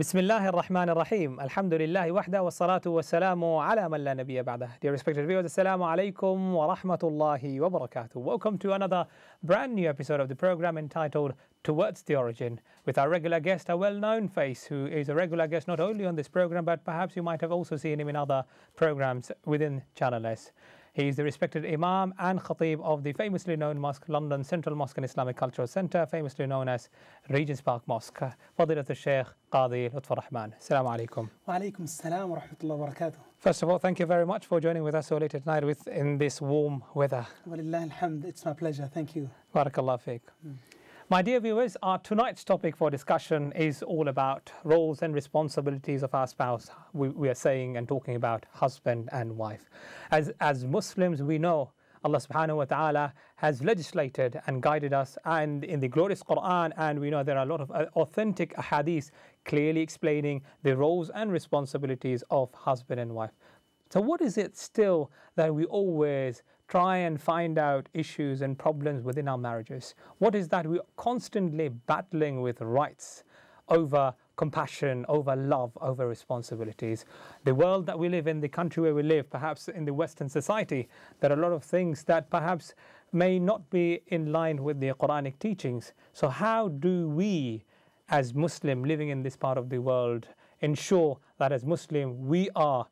بسم الله الرحمن الرحيم الحمد لله وحده والصلاة والسلام على من لا نبي بعده Dear respected viewers, Assalamu alaikum wa rahmatullahi wa barakatuh Welcome to another brand new episode of the program entitled Towards the Origin with our regular guest, a well-known face who is a regular guest not only on this program but perhaps you might have also seen him in other programs within Channel S he is the respected Imam and Khatib of the famously known mosque, London Central Mosque and Islamic Cultural Centre, famously known as Regent's Park Mosque. Fadilat al-Sheikh Qadi Lutfur Rahman. Assalamu alaikum. Wa alaikum assalam wa rahmatullahi wa barakatuh. First of all, thank you very much for joining with us so late at night with, in this warm weather. Walillah alhamd, it's my pleasure, thank you. Barakallah fiqh. Mm. My dear viewers, our tonight's topic for discussion is all about roles and responsibilities of our spouse. We, we, are saying and talking about husband and wife. As, as Muslims, we know Allah subhanahu wa ta'ala has legislated and guided us and in the glorious Quran and we know there are a lot of uh, authentic hadiths clearly explaining the roles and responsibilities of husband and wife. So what is it still that we always try and find out issues and problems within our marriages. What is that? We're constantly battling with rights over compassion, over love, over responsibilities. The world that we live in, the country where we live, perhaps in the Western society, there are a lot of things that perhaps may not be in line with the Quranic teachings. So, how do we, as Muslim living in this part of the world, ensure that as Muslim we are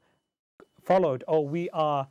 followed or we are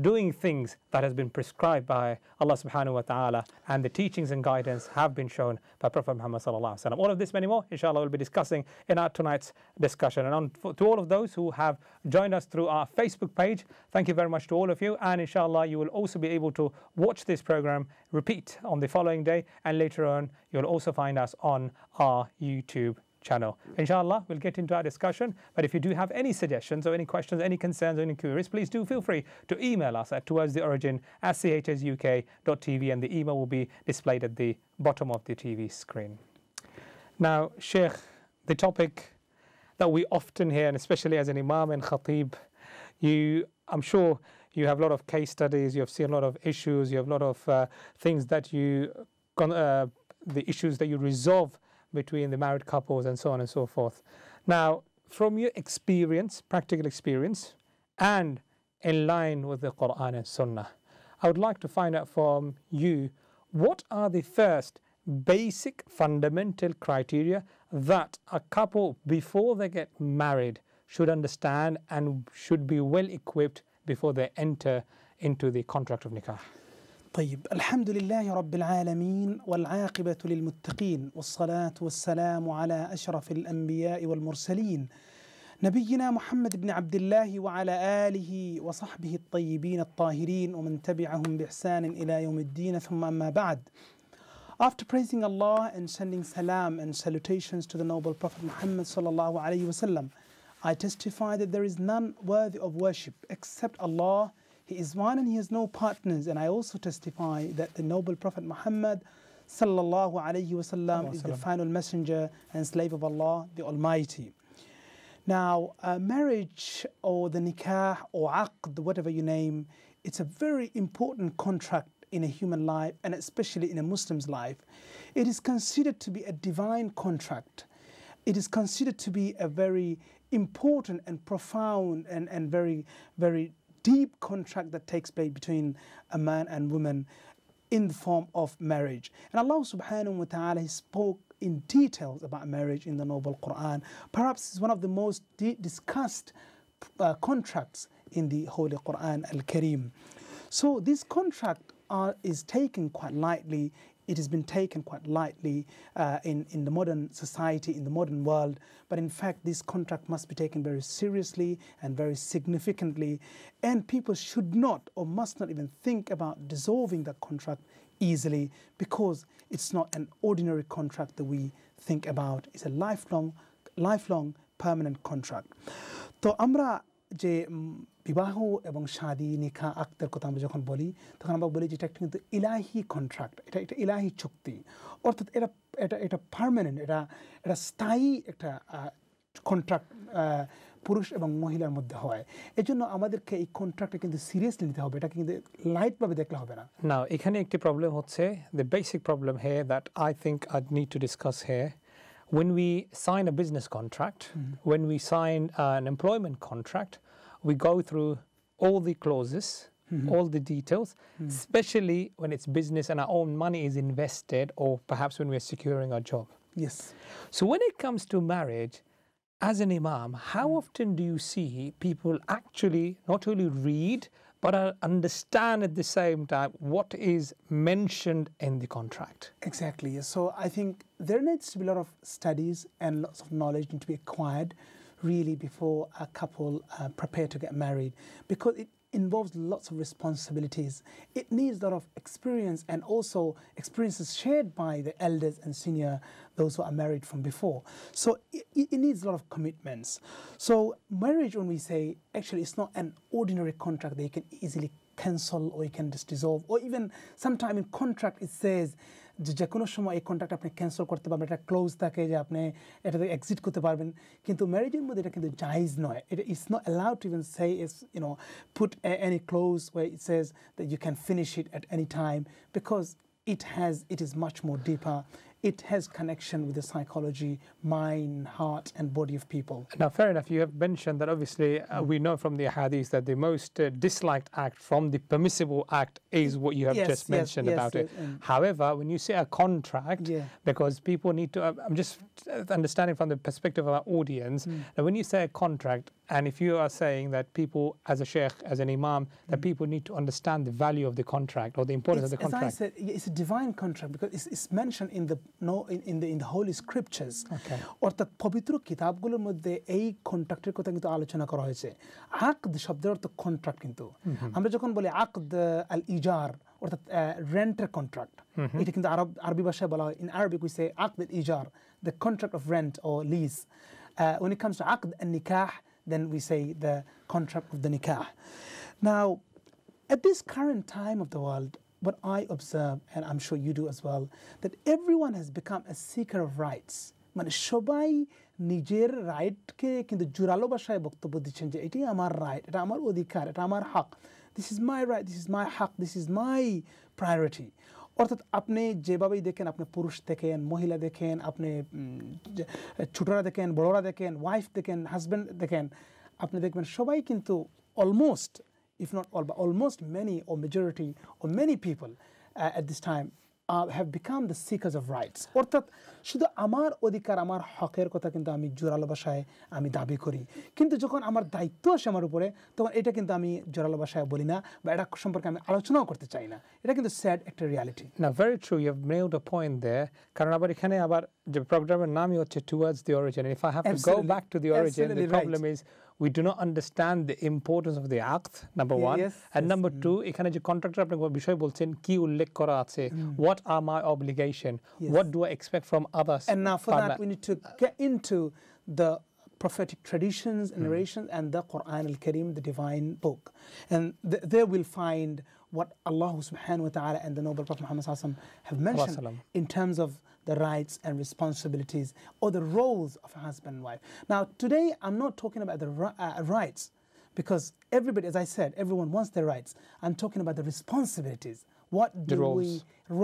doing things that has been prescribed by Allah subhanahu wa ta'ala and the teachings and guidance have been shown by Prophet Muhammad sallallahu alaihi wasallam. All of this many more inshallah we'll be discussing in our tonight's discussion. And on, to all of those who have joined us through our Facebook page, thank you very much to all of you and inshallah you will also be able to watch this program repeat on the following day and later on you'll also find us on our YouTube channel. Inshallah, we'll get into our discussion. But if you do have any suggestions or any questions, any concerns, or any queries, please do feel free to email us at towards the origin at chsuk.tv, and the email will be displayed at the bottom of the TV screen. Now, Sheikh, the topic that we often hear, and especially as an Imam and Khatib, you, I'm sure you have a lot of case studies, you have seen a lot of issues, you have a lot of uh, things that you, uh, the issues that you resolve between the married couples and so on and so forth. Now, from your experience, practical experience, and in line with the Quran and Sunnah, I would like to find out from you what are the first basic fundamental criteria that a couple before they get married should understand and should be well equipped before they enter into the contract of nikah. طيب الحمد لله رب العالمين والعاقبة للمتقين والصلاة والسلام على أشرف الأنبياء والمرسلين نبينا محمد بن عبد الله وعلى آله وصحبه الطيبين الطاهرين ومن تبعهم بإحسان إلى يوم الدين ثم أما بعد After praising Allah and sending salam and salutations to the noble Prophet Muhammad sallallahu alayhi wasallam, I testify that there is none worthy of worship except Allah He is one and he has no partners. And I also testify that the noble Prophet Muhammad sallallahu alayhi wasallam is the final messenger and slave of Allah the Almighty. Now, uh, marriage or the nikah or aqd, whatever you name, it's a very important contract in a human life and especially in a Muslim's life. It is considered to be a divine contract. It is considered to be a very important and profound and, and very, very deep contract that takes place between a man and woman in the form of marriage. And Allah subhanahu wa ta'ala spoke in details about marriage in the Noble Quran. Perhaps it's one of the most discussed uh, contracts in the Holy Quran Al Kareem. So this contract are, uh, is taken quite lightly it has been taken quite lightly uh, in, in the modern society, in the modern world. But in fact, this contract must be taken very seriously and very significantly. And people should not or must not even think about dissolving that contract easily because it's not an ordinary contract that we think about. It's a lifelong, lifelong permanent contract. So, Amra, যে বিবাহ এবং শাদী নিখা আক্তার কথা আমরা যখন বলি তখন আমরা বলি যে এটা একটা কিন্তু ইলাহি কন্ট্রাক্ট এটা এটা ইলাহি চুক্তি অর্থাৎ এটা এটা এটা পারমানেন্ট এটা এটা স্থায়ী একটা কন্ট্রাক্ট পুরুষ এবং মহিলার মধ্যে হয় এই জন্য আমাদেরকে এই কন্ট্রাক্টটা কিন্তু সিরিয়াসলি নিতে হবে এটাকে কিন্তু লাইটভাবে দেখলে হবে না না এখানে একটি প্রবলেম হচ্ছে দ্য বেসিক প্রবলেম হে that I think I need to discuss হে When we sign a business contract, mm. when we sign uh, an employment contract, we go through all the clauses, mm-hmm. all the details, mm. especially when it's business and our own money is invested or perhaps when we're securing our job. Yes. So when it comes to marriage, as an imam, how hmm. often do you see people actually not only read, but I understand at the same time what is mentioned in the contract. Exactly. So I think there needs to be a lot of studies and lots of knowledge need to be acquired really before a couple uh, prepare to get married because it involves lots of responsibilities. It needs a lot of experience and also experiences shared by the elders and senior, those who are married from before. So it, it, needs a lot of commitments. So marriage, when we say, actually, it's not an ordinary contract that you can easily cancel or you can just dissolve, or even sometimes in contract it says যে যে কোনো সময় এই contract আপনি cancel করতে পারবেন এটা close থাকে যে আপনি এটা এক্সিট করতে পারবেন কিন্তু ম্যারেজের মধ্যে এটা কিন্তু জাইজ নয় এটা it's not to even say is you know put any clause way it says that you can finish it at any time because it has it is much more deeper it has connection with the psychology, mind, heart, and body of people. Now, fair enough. You have mentioned that obviously uh, we know from the hadith that the most uh, disliked act from the permissible act is what you have yes, just mentioned yes, about it. Yes. However, when you say a contract, yeah. because people need to, uh, I'm just uh, understanding from the perspective of our audience, mm. that when you say a contract, and if you are saying that people, as a sheikh, as an imam, that mm. people need to understand the value of the contract or the importance it's, of the contract. As I said, it's a divine contract because it's, it's mentioned in the no in, in, the in the holy scriptures. Okay. অর্থাৎ পবিত্র কিতাবগুলোর মধ্যে এই কন্ট্রাক্টের কথা কিন্তু আলোচনা করা হয়েছে the contract অর্থ কন্ট্রাক্ট কিন্তু আমরা যখন বলি ijar or ইজার renter contract. কন্ট্রাক্ট এটা কিন্তু আরব আরবি ভাষায় বলা হয় ইন আরবিক উই সে আকদ ইজার দ্য কন্ট্রাক্ট অফ রেন্ট ও when it comes to aqd and nikah then we say the contract of the nikah. Now, at this current time of the world, what I observe, and I'm sure you do as well, that everyone has become a seeker of rights. মানে সবাই নিজের রাইটকে কিন্তু জোরালো ভাষায় বক্তব্য দিচ্ছেন যে এটি আমার রাইট এটা আমার অধিকার এটা আমার হক this is my right this is my হক দিস ইজ মাই প্রায়োরিটি অর্থাৎ আপনি যেভাবেই দেখেন আপনি পুরুষ দেখেন মহিলা দেখেন আপনি ছোটরা দেখেন বড়রা দেখেন ওয়াইফ দেখেন হাজব্যান্ড দেখেন আপনি দেখবেন সবাই কিন্তু অলমোস্ট ইফ নট অল বা অলমোস্ট মেনি ও মেজরিটি ও many people uh, this time have become the seekers of rights অর্থাৎ শুধু আমার অধিকার আমার হকের কথা কিন্তু আমি জোরালো ভাষায় আমি দাবি করি কিন্তু যখন আমার দায়িত্ব আসে আমার উপরে তখন এটা কিন্তু আমি জোরালো ভাষায় বলি না বা এটা সম্পর্কে আমি আলোচনাও করতে চাই না এটা কিন্তু স্যাড একটা রিয়ালিটি না very true you have made a point দে কারণ আবার এখানে আবার যে প্রোগ্রামের নামই হচ্ছে towards the origin if I have to go back to the origin the problem is we do not understand the importance of the act number one and number two এখানে যে কন্ট্রাক্টর আপনি বিষয় বলছেন কি উল্লেখ করা আছে mm. what what are my obligation? Yes. What do I expect from others? And now for that, we need to get into the prophetic traditions, and hmm. narrations, mm. and the Quran al Karim, the divine book. And th there we'll find what Allah subhanahu wa ta'ala and the noble Prophet Muhammad have mentioned in terms of the rights and responsibilities or the roles of a husband and wife. Now, today I'm not talking about the uh, rights because everybody, as I said, everyone wants their rights. I'm talking about the responsibilities what do we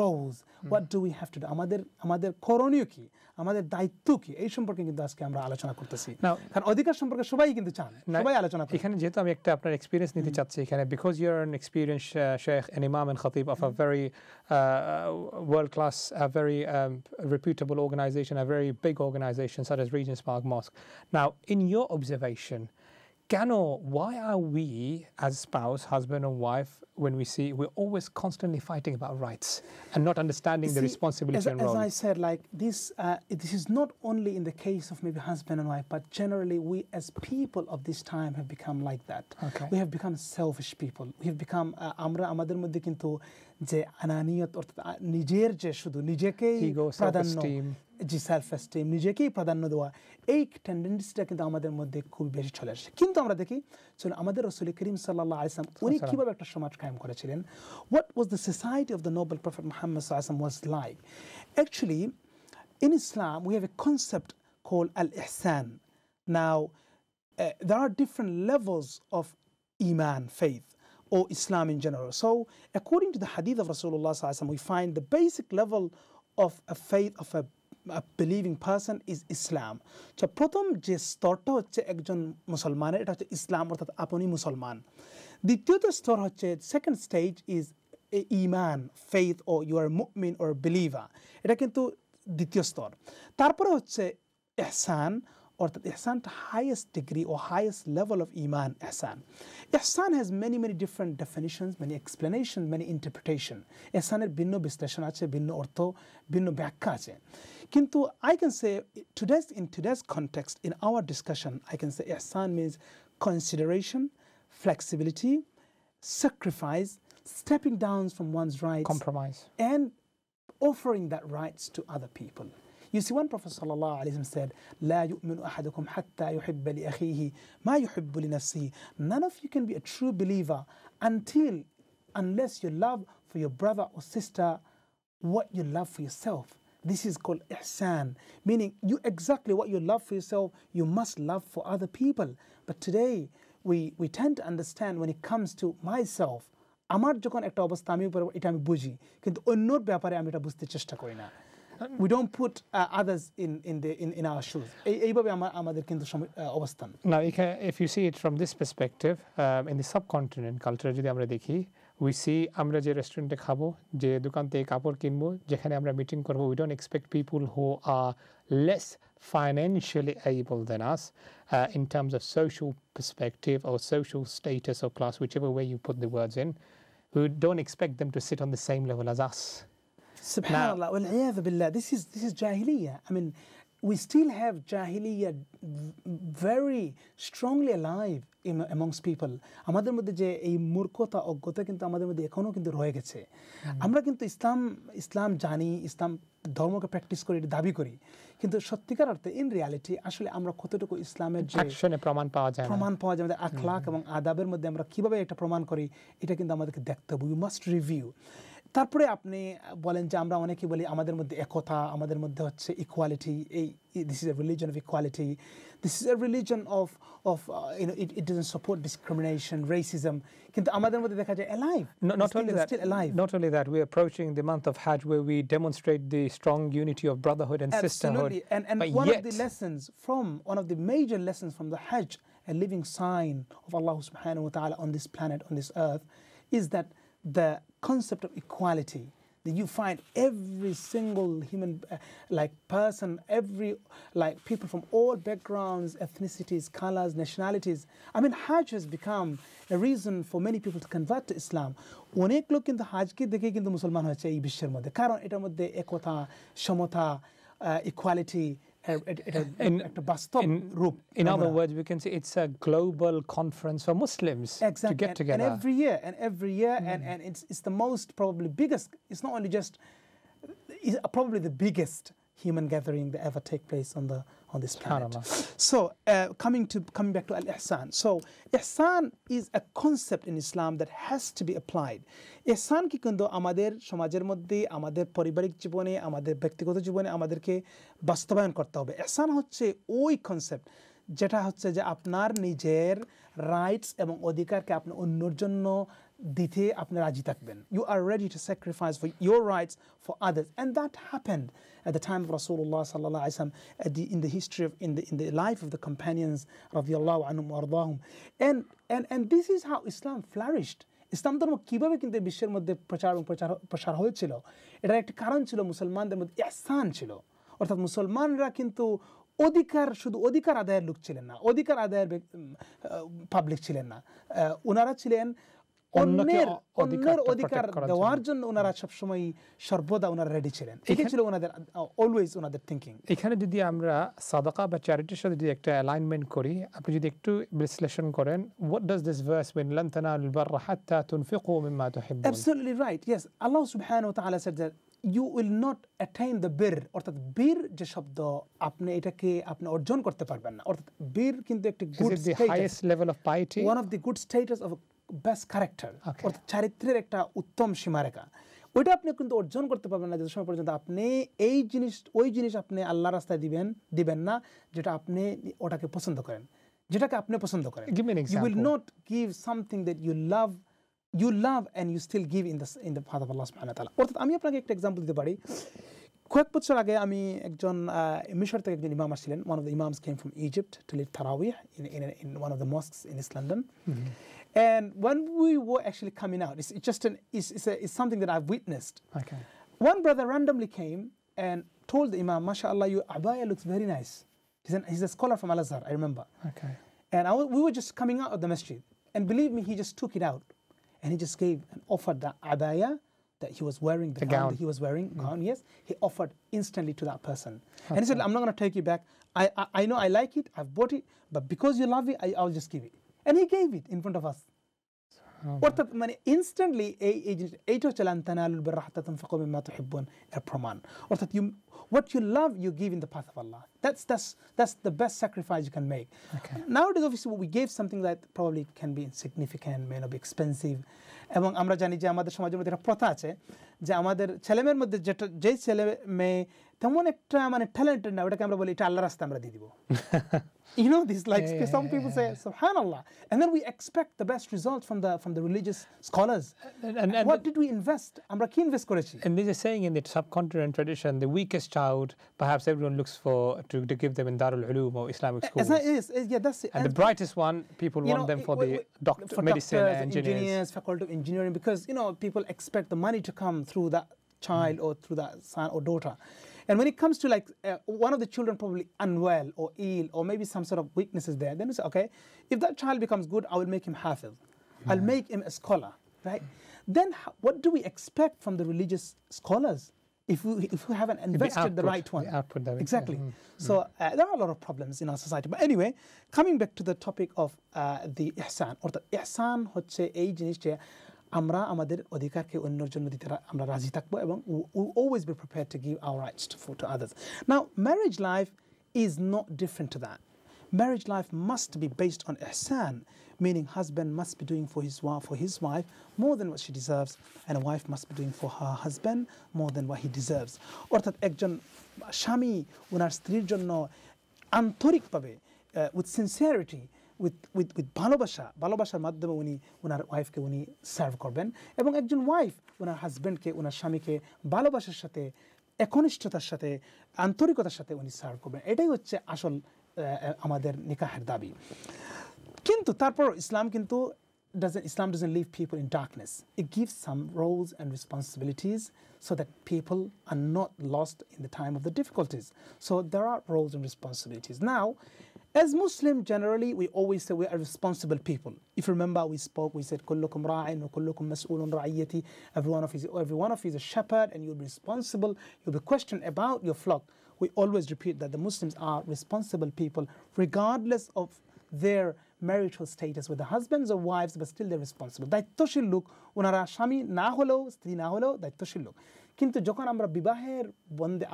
roles what do we have to do আমাদের আমাদের করণীয় কি আমাদের দায়িত্ব কি এই সম্পর্কে কিন্তু আজকে আমরা আলোচনা করতেছি কারণ অধিকার সম্পর্কে সবাই কিন্তু চান সবাই আলোচনা এখানে যেহেতু আমি একটা আপনার এক্সপিরিয়েন্স নিতে চাচ্ছি এখানে because you are an experience শেখ অ্যান ইমাম অ্যান্ড খতিব of a very world class a very reputable organization a very big organization such as Regent's Park Mosque now in your observation Gano, why are we as spouse, husband and wife, when we see, we're always constantly fighting about rights and not understanding see, the responsibility as, and role? As I said, like this, uh, this is not only in the case of maybe husband and wife, but generally we as people of this time have become like that. Okay. We have become selfish people. We have become, uh, amra amader মধ্যে কিন্তু যে আনানিয়ত অর্থাৎ নিজের যে শুধু নিজেকেই প্রাধান্য যে সেলফ এস্টিম নিজেকেই প্রাধান্য দেওয়া এই টেন্ডেন্সিটা কিন্তু আমাদের মধ্যে খুব বেশি চলে আসে কিন্তু আমরা দেখি চলুন আমাদের রসুল করিম সাল্লাহ আলিসাম উনি কীভাবে একটা সমাজ কায়েম করেছিলেন what was the society of the noble prophet Muhammad আসলাম was like actually in Islam we have a concept call আল ইহসান now there are different levels of iman faith or Islam in general. So, according to the hadith of Rasulullah, we find the basic level of a faith of a believing person is Islam তো প্রথম যে স্তরটা হচ্ছে একজন মুসলমানের এটা হচ্ছে ইসলাম অর্থাৎ আপনি মুসলমান দ্বিতীয়ত স্তর হচ্ছে সেকেন্ড স্টেজ ইজ ইমান ফেইথ ও ইউর মুমিন ওর বিলিভা এটা কিন্তু দ্বিতীয় স্তর তারপরে হচ্ছে এহসান অর্থাৎ এহসানটা হাইয়েস্ট ডিগ্রি ও হাইয়েস্ট লেভেল অফ ইমান এহসান এহসান has many many different definitions many explanation many interpretation এহসানের ভিন্ন বিশ্লেষণ আছে ভিন্ন অর্থ ভিন্ন ব্যাখ্যা আছে কিন্তু I can say today's in today's context in our discussion I can say ihsan means consideration, flexibility, sacrifice, stepping down from one's rights, compromise, and offering that rights to other people. You see, when Prophet ﷺ said, لا يؤمن أحدكم حتى يحب لأخيه ما يحب لنفسه None of you can be a true believer until, unless you love for your brother or sister what you love for yourself. This is called ihsan, meaning you exactly what you love for yourself, you must love for other people. But today, we, we tend to understand when it comes to myself, আমার যখন একটা অবস্থা আমি উপরে এটা আমি বুঝি কিন্তু অন্যর ব্যাপারে আমি এটা বুঝতে চেষ্টা we don't put uh, others in in the in, our shoes এইভাবে আমার আমাদের কিন্তু now if you see it from this perspective um, in the subcontinent culture যদি আমরা দেখি we see, আমরা যে রেস্টুরেন্টে খাবো যে দোকান থেকে কাপড় কিনবো যেখানে আমরা meeting We we don't expect people who are less financially able than us uh, in terms of social perspective or social status or class, whichever way you put the words in, we don't expect them to sit on the same level as us. SubhanAllah, now, this is, this is jahiliyyah. I mean, we still have jahiliya very strongly alive amongst people. আমাদের মধ্যে যে এই মূর্খতা অজ্ঞতা কিন্তু আমাদের মধ্যে এখনও কিন্তু রয়ে গেছে আমরা কিন্তু ইসলাম ইসলাম জানি ইসলাম ধর্মকে প্র্যাকটিস করি দাবি করি কিন্তু সত্যিকার অর্থে ইন রিয়ালিটি আসলে আমরা কতটুকু ইসলামের যে প্রমাণ পাওয়া যায় প্রমাণ পাওয়া যায় আমাদের আখলাক এবং আদাবের মধ্যে আমরা কিভাবে এটা প্রমাণ করি এটা কিন্তু আমাদেরকে দেখতে হবে ইউ মাস্ট রিভিউ তারপরে আপনি বলেন যে আমরা অনেকেই বলি আমাদের মধ্যে একতা আমাদের মধ্যে হচ্ছে ইকুয়ালিটি এই this is a religion of equality this is a religion of of you know it it doesn't support discrimination racism কিন্তু আমাদের মধ্যে দেখা যায় alive not only that still alive not only that we are approaching the month of হজ way we demonstrate the strong unity of brotherhood and sisterhood and and but one yet, of the lessons from one of the major lessons from the hajj a living sign of Allah subhanahu wa ta'ala on this planet on this earth is that the concept of equality that you find every single human uh, like person every like people from all backgrounds ethnicities colors nationalities i mean hajj has become a reason for many people to convert to islam অনেক লোক কিন্তু হাজকে দেখে কিন্তু মুসলমান হয়েছে এই বিশ্বের মধ্যে কারণ এটার মধ্যে একতা সমতা equality in other words we can say it's a global conference for muslims to get together and every year and every year hmm. and it's the most probably biggest it's not only just probably the biggest human gathering that ever take place on the on this planet. So uh, coming to coming back to al ihsan. So ihsan is a concept in Islam that has to be applied. ihsan ki kundo amader shomajer সমাজের amader poribarik jibone, amader bhaktigoto jibone, amader ke বাস্তবায়ন করতে hobe. ihsan hoche oi concept. যেটা হচ্ছে যে আপনার নিজের rights এবং অধিকারকে আপনি অন্যর জন্য দিতে আপনারা রাজি থাকবেন you are ready to sacrifice for your rights for others and that happened at the time of রাসুল্লাহ সাল্লাহ ইসলাম at the in the history of in the in the life of the companions রফিউল্লাহ আনুম আরদাহম and and and this is how Islam flourished ইসলাম ধর্ম কীভাবে কিন্তু বিশ্বের মধ্যে প্রচার এবং প্রচার প্রসার হয়েছিল এটার একটি কারণ ছিল মুসলমানদের মধ্যে ইহসান ছিল অর্থাৎ মুসলমানরা কিন্তু অধিকার শুধু অধিকার আদায়ের লোক ছিলেন না অধিকার আদায়ের পাবলিক ছিলেন না ওনারা ছিলেন অন্যের অন্যের অধিকার দেওয়ার জন্য ওনারা সবসময় সর্বদা ওনারা রেডি ছিলেন এটা ছিল ওনাদের অলওয়েজ ওনাদের থিঙ্কিং এখানে যদি আমরা সাদাকা বা চ্যারিটির সাথে যদি একটা অ্যালাইনমেন্ট করি আপনি যদি একটু বিশ্লেষণ করেন what does this verse mean লান তানালুল বাররা হাত্তা তুনফিকু মিম্মা তুহিব্বুন অ্যাবসলিউটলি রাইট ইয়েস আল্লাহ সুবহানাহু ওয়া তাআলা said that you will not attain the বীর অর্থাৎ বীর যে শব্দ আপনি এটাকে আপনি অর্জন করতে পারবেন না অর্থাৎ বীর কিন্তু একটি good status highest level of piety one of the good status of best character অর্থাৎ চারিত্রের একটা উত্তম সীমারেখা ওইটা আপনি কিন্তু অর্জন করতে পারবেন না যে সময় পর্যন্ত আপনি এই জিনিস ওই জিনিস আপনি আল্লাহ রাস্তায় দিবেন দিবেন না যেটা আপনি ওটাকে পছন্দ করেন যেটাকে আপনি পছন্দ করেন you will not give something that you love you love and you still give in the in the father আল্লাহ সুহানা তালা অর্থাৎ আমি আপনাকে একটা এক্সাম্পল দিতে পারি কয়েক বছর আগে আমি একজন মিশর থেকে একজন ইমাম আসছিলেন one of the imams came from Egypt to lead থারাউ in in one of the mosques in East London And when we were actually coming out, it's, it's just an, it's, it's, a, it's, something that I've witnessed. Okay. One brother randomly came and told the Imam, MashaAllah, your abaya looks very nice. He's, an, he's a scholar from Al Azhar, I remember. Okay. And I, we were just coming out of the masjid. And believe me, he just took it out and he just gave and offered the abaya that he was wearing, the, the gown, gown he was wearing, mm. gown, yes, he offered instantly to that person. Okay. And he said, I'm not going to take you back. I, I, I, know I like it, I've bought it, but because you love it, I, I'll just give it and he gave it in front of us. that Instantly, or that you, what you love, you give in the path of Allah. That's, that's, that's the best sacrifice you can make. Okay. Nowadays, obviously, we gave something that probably can be insignificant, may not be expensive. এবং আমরা জানি যে আমাদের সমাজের মধ্যে একটা প্রথা আছে যে আমাদের ছেলেমেয়ের মধ্যে যে তেমন একটা মানে ট্যালেন্টেড না ওটাকে আমরা বলি এটা আল্লাহ রাস্তা আমরা দিয়ে দিব you know these like some people say subhanallah and then we expect the best results from the from the religious scholars and, what did we invest I'm আমরা কি invest করেছি and there's a saying in the subcontinent tradition the weakest child perhaps everyone looks for to, give them in Darul Uloom or Islamic eh, eh, schools as is, yeah that's it and, the brightest one people want them eh, for the doctor for medicine doctors, engineers. engineers faculty of engineering because you know people expect the money to come through that child or through that son or daughter and when it comes to like uh, one of the children probably unwell or ill or maybe some sort of weaknesses there, then we say, okay, if that child becomes good, I will make him hafiz. I'll mm-hmm. make him a scholar, right? Then what do we expect from the religious scholars? If we, if we haven't invested the, output, the right one. The output that exactly. Mm -hmm. So uh, there are a lot of problems in our society. But anyway, coming back to the topic of uh, the ihsan, or the ihsan হচ্ছে এই জিনিসটা আমরা আমাদের অধিকারকে অন্যর জন্য দিতে আমরা রাজি থাকবো এবং always be prepare to give our rights to for to others now marriage life is not different to that marriage life must be based on ihsan, meaning husband must be doing for his wife, for his wife more than what she deserves, and a wife must be doing for her husband more than what he deserves. অর্থাৎ একজন স্বামী ওনার স্ত্রীর জন্য আন্তরিকভাবে with sincerity with with with ভালোবাসা ভালোবাসার মাধ্যমে উনি ওনার ওয়াইফকে উনি সার্ভ করবেন এবং একজন ওয়াইফ ওনার হাজব্যান্ডকে ওনার স্বামীকে ভালোবাসার সাথে একনিষ্ঠতার সাথে আন্তরিকতার সাথে উনি সার্ভ করবেন এটাই হচ্ছে আসল আমাদের নিকাহের দাবি কিন্তু তারপর ইসলাম কিন্তু doesn't Islam doesn't leave people in darkness it gives some roles and responsibilities so that people are not lost in the time of the difficulties so there are roles and responsibilities now As Muslims, generally, we always say we are responsible people. If you remember, we spoke, we said, كلكم راعٍ وكلكم مسؤول رعيتي. Every one of you, every one of you is a shepherd, and you'll be responsible. You'll be questioned about your flock. We always repeat that the Muslims are responsible people, regardless of their marital status with the husbands or wives, but still they're responsible. দায়িত্বশীল লোক ওনারা স্বামী না হলেও স্ত্রী না হলেও দায়িত্বশীল লোক কিন্তু যখন আমরা বিবাহের বন্ধে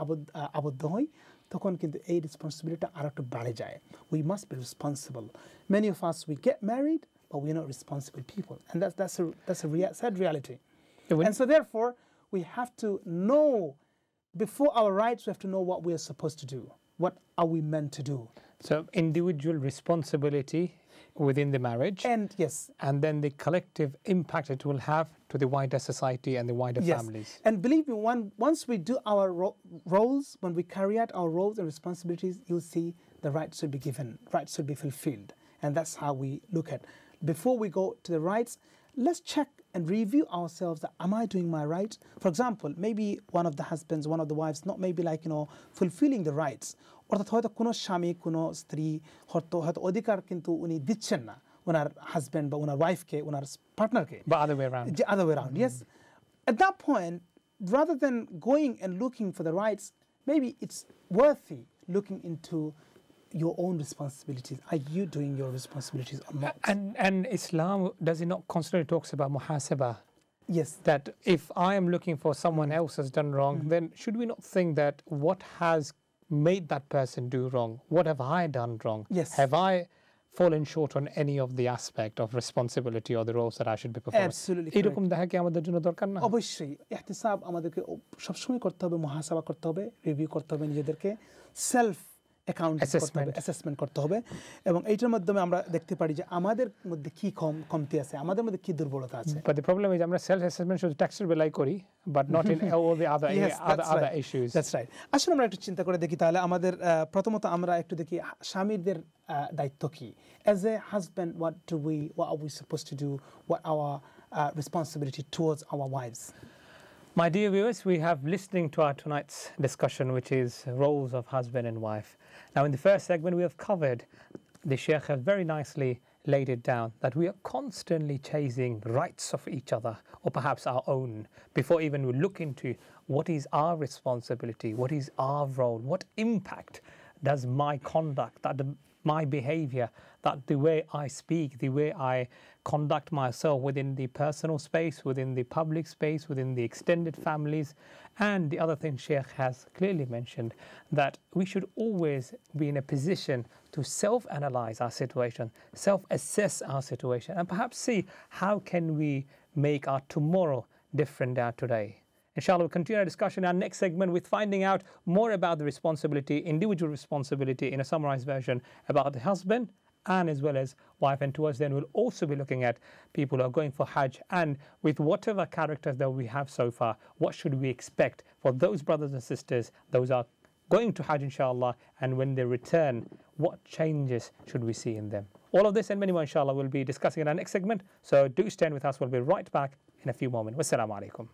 আবদ্ধ হই তখন a responsibility, রেসপন্সিবিলিটিটা আরও to বাড়ে যায় we must be responsible many of us we get married but we're not responsible people and that's, that's a, that's a rea sad reality and so therefore we have to know before our rights we have to know what we are supposed to do what are we meant to do so individual responsibility within the marriage. And yes. And then the collective impact it will have to the wider society and the wider yes. families. And believe me, one, once we do our ro roles, when we carry out our roles and responsibilities, you'll see the rights will be given, rights will be fulfilled. And that's how we look at. Before we go to the rights, let's check and review ourselves that am I doing my right? For example, maybe one of the husbands, one of the wives, not maybe like, you know, fulfilling the rights অর্থাৎ হয়তো কোনো স্বামী কোনো স্ত্রী হয়তো হয়তো অধিকার কিন্তু উনি দিচ্ছেন না ওনার হাজব্যান্ড বা ওনার ওয়াইফকে ওনার পার্টনারকে the other way round yes at that point, rather than going and looking for the rights, maybe it's worthy looking into your own responsibilities. Are you doing your responsibilities or not? And, and Islam, does it not constantly talks about muhasabah? Yes. That if I am looking for someone else has done wrong, mm -hmm. then should we not think that what has made that person do wrong? What have I done wrong? Yes. Have I fallen short on any of the aspect of responsibility or the roles that I should be performing. Absolutely. এরকম দেখা কি আমাদের জন্য দরকার না অবশ্যই ইহতিসাব আমাদেরকে সবসময় করতে হবে মুহাসাবা করতে হবে রিভিউ করতে হবে নিজেদেরকে সেলফ অ্যাকাউন্ট অ্যাসেসমেন্ট করতে হবে এবং এইটার মাধ্যমে আমরা দেখতে পারি যে আমাদের মধ্যে কি কম কমতি আছে আমাদের মধ্যে কি দুর্বলতা আছে বাট দ্য প্রবলেম ইজ আমরা সেলফ অ্যাসেসমেন্ট শুধু ট্যাক্সের বেলায় করি but not in all the other other issues that's right আসলে আমরা একটু চিন্তা করে দেখি তাহলে আমাদের প্রথমত আমরা একটু দেখি স্বামীদের দায়িত্ব কি as a husband what to we what are we suppose to do what our responsibility towards our wives My dear viewers, we have listening to our tonight's discussion, which is roles of husband and wife. Now, in the first segment, we have covered, the Sheikh has very nicely laid it down, that we are constantly chasing rights of each other, or perhaps our own, before even we look into what is our responsibility, what is our role, what impact does my conduct, that my behavior that the way I speak, the way I conduct myself within the personal space, within the public space, within the extended families, and the other thing Sheikh has clearly mentioned that we should always be in a position to self-analyze our situation, self-assess our situation, and perhaps see how can we make our tomorrow different than today. Inshallah, we'll continue our discussion in our next segment with finding out more about the responsibility, individual responsibility, in a summarized version about the husband and as well as wife. And towards then, we'll also be looking at people who are going for Hajj. And with whatever characters that we have so far, what should we expect for those brothers and sisters, those are going to Hajj, inshallah, and when they return, what changes should we see in them? All of this and many more, inshallah, we'll be discussing in our next segment. So do stand with us. We'll be right back in a few moments. Wassalamu alaikum.